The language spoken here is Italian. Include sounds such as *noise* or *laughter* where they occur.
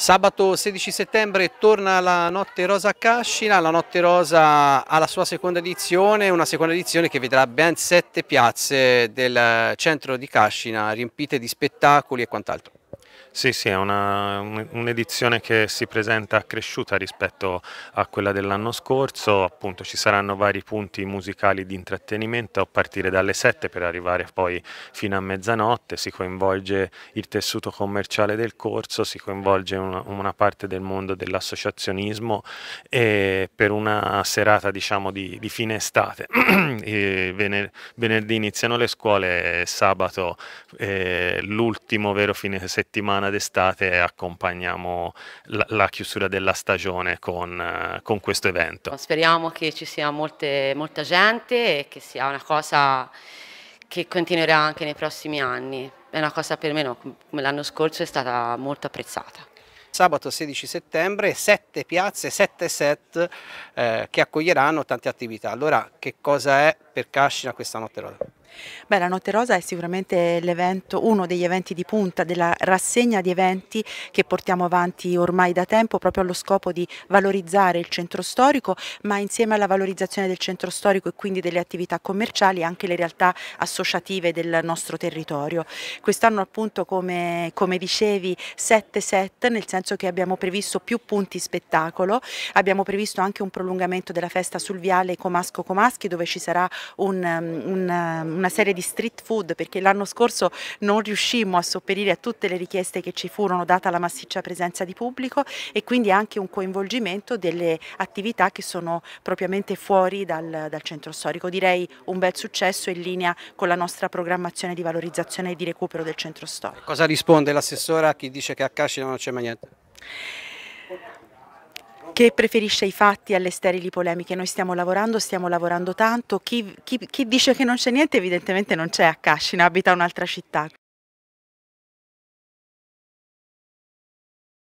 Sabato 16 settembre torna la Notte Rosa a Cascina, la Notte Rosa ha la sua seconda edizione, una seconda edizione che vedrà ben sette piazze del centro di Cascina riempite di spettacoli e quant'altro. Sì, sì, è un'edizione che si presenta accresciuta rispetto a quella dell'anno scorso, appunto ci saranno vari punti musicali di intrattenimento a partire dalle 7 per arrivare poi fino a mezzanotte, si coinvolge il tessuto commerciale del corso, si coinvolge una, una parte del mondo dell'associazionismo e per una serata diciamo di, di fine estate, *clears throat* vener, venerdì iniziano le scuole, sabato eh, l'ultimo vero fine settimana settimana d'estate accompagniamo la, la chiusura della stagione con, eh, con, questo evento. Speriamo che ci sia molte, molta gente e che sia una cosa che continuerà anche nei prossimi anni. È una cosa per me, no, come l'anno scorso, è stata molto apprezzata sabato 16 settembre, sette piazze, sette set eh, che accoglieranno tante attività. Allora, che cosa è per Cascina questa notte? Beh, la Notte Rosa è sicuramente uno degli eventi di punta della rassegna di eventi che portiamo avanti ormai da tempo proprio allo scopo di valorizzare il centro storico, ma insieme alla valorizzazione del centro storico e quindi delle attività commerciali anche le realtà associative del nostro territorio. Quest'anno appunto come, come dicevi 7 7 nel senso che abbiamo previsto più punti spettacolo, abbiamo previsto anche un prolungamento della festa sul viale Comasco Comaschi dove ci sarà un, um, un um, una serie di street food perché l'anno scorso non riuscimmo a sopperire a tutte le richieste che ci furono data la massiccia presenza di pubblico e quindi anche un coinvolgimento delle attività che sono propriamente fuori dal, dal centro storico. Direi un bel successo in linea con la nostra programmazione di valorizzazione e di recupero del centro storico. Cosa risponde l'assessore a chi dice che a Cascina non c'è mai niente? che preferisce i fatti alle sterili polemiche. Noi stiamo lavorando, stiamo lavorando tanto. Chi, chi, chi dice che non c'è niente evidentemente non c'è a Cascina, abita un'altra città.